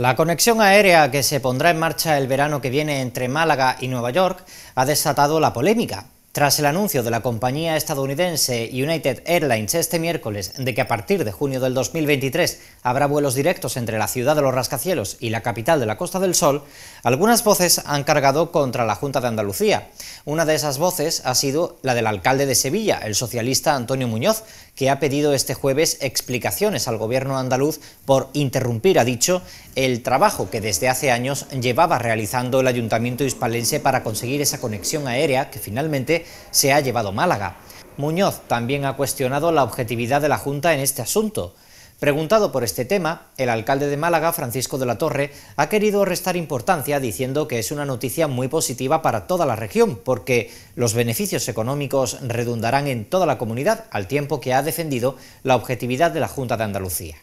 La conexión aérea que se pondrá en marcha el verano que viene entre Málaga y Nueva York ha desatado la polémica. Tras el anuncio de la compañía estadounidense United Airlines este miércoles de que a partir de junio del 2023 habrá vuelos directos entre la ciudad de los rascacielos y la capital de la Costa del Sol, algunas voces han cargado contra la Junta de Andalucía. Una de esas voces ha sido la del alcalde de Sevilla, el socialista Antonio Muñoz, que ha pedido este jueves explicaciones al gobierno andaluz por interrumpir, ha dicho, el trabajo que desde hace años llevaba realizando el ayuntamiento hispalense para conseguir esa conexión aérea que finalmente se ha llevado Málaga. Muñoz también ha cuestionado la objetividad de la Junta en este asunto. Preguntado por este tema, el alcalde de Málaga, Francisco de la Torre, ha querido restar importancia diciendo que es una noticia muy positiva para toda la región, porque los beneficios económicos redundarán en toda la comunidad, al tiempo que ha defendido la objetividad de la Junta de Andalucía.